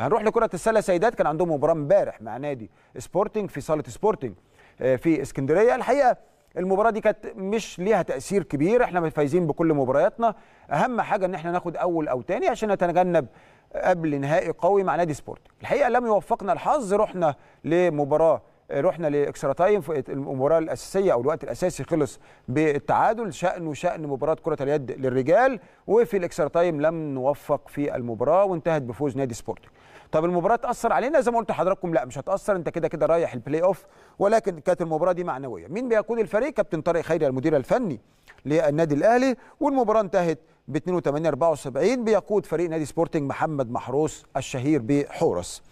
هنروح لكره السله سيدات كان عندهم مباراه امبارح مع نادي سبورتنج في صاله سبورتنج آه، في اسكندريه الحقيقه المباراه دي كانت مش ليها تاثير كبير احنا فايزين بكل مبارياتنا اهم حاجه ان احنا ناخد اول او تاني عشان نتجنب قبل نهائي قوي مع نادي سبورتنج الحقيقه لم يوفقنا الحظ رحنا لمباراه رحنا لاكسترا تايم المباراه الاساسيه او الوقت الاساسي خلص بالتعادل شانه شان مباراه كره اليد للرجال وفي الاكسترا تايم لم نوفق في المباراه وانتهت بفوز نادي سبورتنج طب المباراه تاثر علينا زي ما قلت لحضراتكم لا مش هتاثر انت كده كده رايح البلاي اوف ولكن كانت المباراه دي معنويه مين بيقود الفريق كابتن طارق خيري المدير الفني للنادي الاهلي والمباراه انتهت ب 82 74 بيقود فريق نادي سبورتنج محمد محروس الشهير بحورس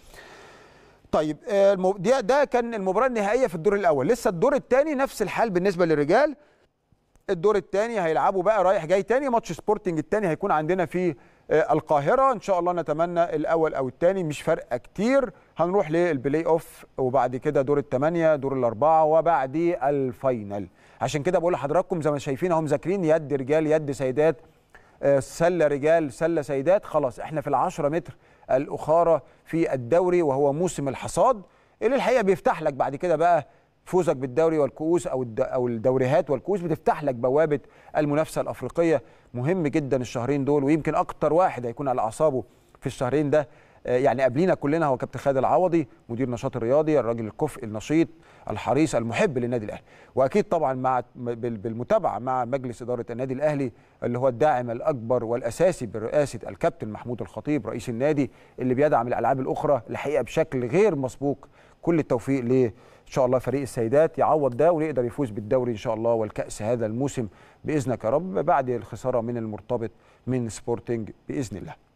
طيب ده, آه، ده كان المباراه النهائيه في الدور الاول لسه الدور الثاني نفس الحال بالنسبه للرجال الدور الثاني هيلعبوا بقى رايح جاي تاني ماتش سبورتنج الثاني هيكون عندنا في آه، القاهره ان شاء الله نتمنى الاول او الثاني مش فارقه كتير هنروح للبلاي اوف وبعد كده دور الثمانيه دور الاربعه وبعديه الفاينل عشان كده بقول لحضراتكم زي ما شايفين اهو مذاكرين يد رجال يد سيدات آه، سله رجال سله سيدات خلاص احنا في ال10 متر الأخارة في الدوري وهو موسم الحصاد اللي الحقيقة بيفتح لك بعد كده بقى فوزك بالدوري والكؤوس أو أو الدوريات والكؤوس بتفتح لك بوابة المنافسة الأفريقية مهم جدا الشهرين دول ويمكن أكتر واحد هيكون على أعصابه في الشهرين ده آه، يعني قبلينا كلنا هو كابتن خالد العوضي مدير النشاط الرياضي الراجل الكفء النشيط الحريص المحب للنادي الاهلي واكيد طبعا مع بالمتابعه مع مجلس اداره النادي الاهلي اللي هو الداعم الاكبر والاساسي برئاسه الكابتن محمود الخطيب رئيس النادي اللي بيدعم الالعاب الاخرى الحقيقه بشكل غير مسبوق كل التوفيق ليه ان شاء الله فريق السيدات يعوض ده ويقدر يفوز بالدوري ان شاء الله والكاس هذا الموسم باذنك يا رب بعد الخساره من المرتبط من سبورتنج باذن الله